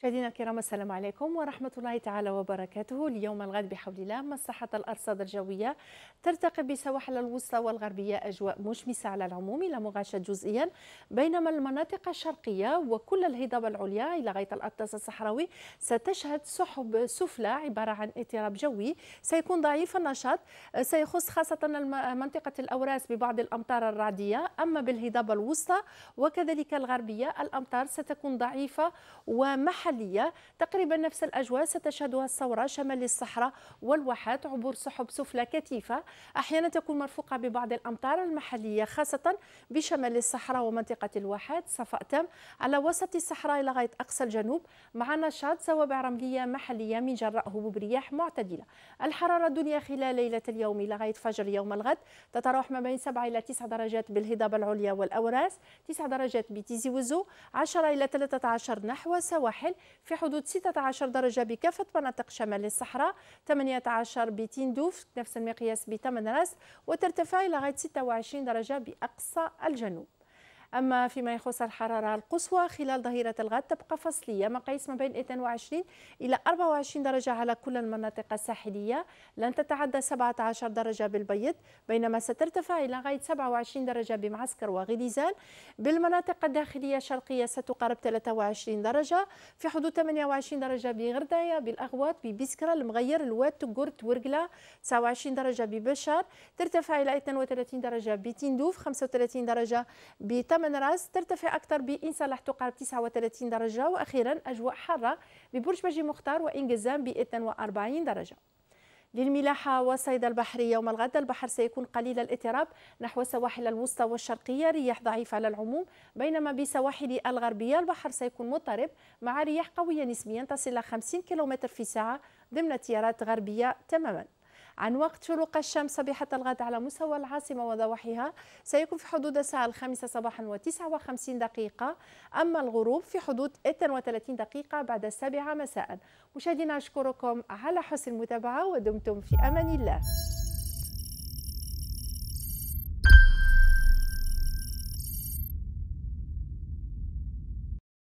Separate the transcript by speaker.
Speaker 1: مشاهدينا الكرام السلام عليكم ورحمة الله تعالى وبركاته اليوم الغد بحول الله مساحة الأرصاد الجوية ترتقي بسواحل الوسطى والغربية أجواء مشمسة على العموم إلى مغاشة جزئيا بينما المناطق الشرقية وكل الهضاب العليا إلى غاية الأطلس الصحراوي ستشهد سحب سفلى عبارة عن اضطراب جوي سيكون ضعيف النشاط سيخص خاصة منطقة الأوراس ببعض الأمطار الرعدية أما بالهضاب الوسطى وكذلك الغربية الأمطار ستكون ضعيفة ومح محلية تقريبا نفس الأجواء ستشهدها الثورة شمال الصحراء والواحات عبور سحب سفلى كثيفة أحيانا تكون مرفوقة ببعض الأمطار المحلية خاصة بشمال الصحراء ومنطقة الواحات صفاء تام على وسط الصحراء إلى غاية أقصى الجنوب مع نشاط صوابع رملية محلية من جراء هبوب رياح معتدلة الحرارة الدنيا خلال ليلة اليوم إلى غاية فجر يوم الغد تتراوح ما بين 7 إلى 9 درجات بالهضاب العليا والأوراس 9 درجات بتيزي وزو 10 إلى 13 نحو السواحل في حدود 16 درجة بكافة مناطق شمال الصحراء 18 بتيندوف نفس المقياس بتمنرس وترتفع إلى غاية 26 درجة بأقصى الجنوب أما فيما يخص الحرارة القصوى خلال ظهيرة الغد تبقى فصلية مقاييس ما بين 22 إلى 24 درجة على كل المناطق الساحلية لن تتعدى 17 درجة بالبيض بينما سترتفع إلى غاية 27 درجة بمعسكر وغليزان بالمناطق الداخلية الشرقية ستقارب 23 درجة في حدود 28 درجة بغرداية بالأغواط ببسكرة المغير الواد تقرت ورقلة 29 درجة ببشار ترتفع إلى 32 درجة بتندوف 35 درجة بتمن من راس ترتفع أكثر بإن صلاح تقارب 39 درجة وأخيرا أجواء حارة ببرج بجي مختار وإنجزام ب 42 درجة للملاحة والصيد البحري يوم الغد البحر سيكون قليل الاضطراب نحو السواحل الوسطى والشرقية رياح ضعيفة على العموم بينما بسواحل الغربية البحر سيكون مضطرب مع رياح قوية نسبيا تصل إلى 50 كم في ساعة ضمن تيارات غربية تماماً عن وقت شروق الشمس صبيحة الغد على مستوى العاصمة وضواحيها سيكون في حدود الساعة الخامسة صباحا و59 دقيقة أما الغروب في حدود 32 دقيقة بعد السابعة مساء مشاهدينا أشكركم على حسن المتابعة ودمتم في أمان الله